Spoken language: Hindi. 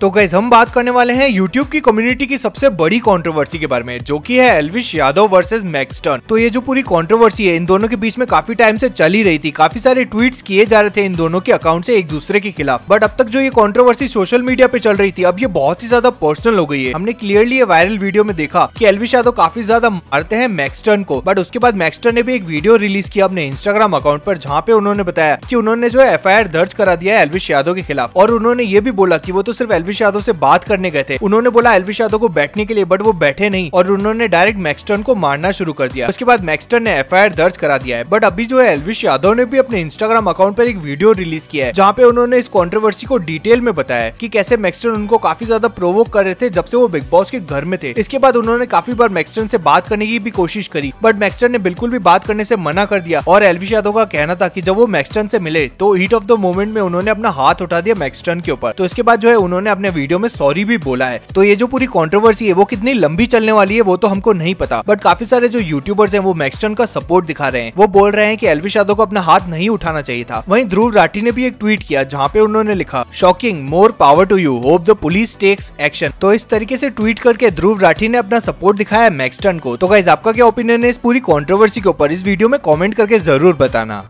तो गैस हम बात करने वाले हैं यूट्यूब की कम्युनिटी की सबसे बड़ी कंट्रोवर्सी के बारे में जो कि है एलविश यादव वर्सेस मैक्सटर्न तो ये जो पूरी कंट्रोवर्सी है इन दोनों के बीच में काफी टाइम से चली रही थी काफी सारे ट्वीट्स किए जा रहे थे इन दोनों के अकाउंट से एक दूसरे के खिलाफ बट अब तक जो ये कॉन्ट्रोवर्सी सोशल मीडिया पे चल रही थी अब ये बहुत ही ज्यादा पर्सनल हो गई है हमने क्लियरली ये वायरल वीडियो में देखा की एलविश यादव काफी ज्यादा मारते हैं मैक्सटर्न को बट उसके बाद मैक्सटर्न ने भी एक वीडियो रिलीज किया अपने इंस्टाग्राम अकाउंट पर जहाँ पे उन्होंने बताया की उन्होंने जो है एफ दर्ज करा दिया है एलविश यादव के खिलाफ और उन्होंने ये भी बोला की वो तो सिर्फ एलविश यादव से बात करने गए थे उन्होंने बोला एलविश यादव को बैठने के लिए बट वो बैठे नहीं और उन्होंने डायरेक्ट मैक्सटर्न को मारना शुरू कर दिया उसके बाद मैक्सटर्न ने एफ दर्ज करा दिया है बट अभी जो है एलविश यादव ने भी अपने इंस्टाग्राम अकाउंट पर एक वीडियो रिलीज किया है जहाँ पे उन्होंने इस कॉन्ट्रोवर्सी को डिटेल में बताया की कैसे मैक्सटर्न उनको काफी ज्यादा प्रोवोक कर रहे थे जब से वो बिग बॉस के घर में थे इसके बाद उन्होंने काफी बार मैक्सटर्न से बात करने की भी कोशिश करी बट मैक्सटर्न ने बिल्कुल भी बात करने से मना कर दिया और एलविश यादव का कहना था कि जब वो मैक्सटर्न से मिले तो हीट ऑफ द मोमेंट में उन्होंने अपना हाथ उठा दिया मैक्सटर्न के ऊपर तो इसके बाद जो है उन्होंने अपने वीडियो में सॉरी भी बोला है तो ये जो पूरी कॉन्ट्रोवर्सी है वो कितनी लंबी चलने वाली है वो तो हमको नहीं पता बट काफी सारे जो यूट्यूबर्स है वो मैक्सटन का सपोर्ट दिखा रहे हैं वो बोल रहे हैं की एलविश यादव को अपना हाथ नहीं उठाना चाहिए था वही ध्रुव राठी ने भी एक ट्वीट किया जहाँ पे उन्होंने लिखा shocking more power to you hope the police takes action तो इस तरीके से ट्वीट करके ध्रुव राठी ने अपना सपोर्ट दिखाया मैक्सटन को तो गाइज आपका क्या ओपिनियन है इस पूरी कॉन्ट्रोवर्सी के ऊपर इस वीडियो में कॉमेंट करके जरूर बताना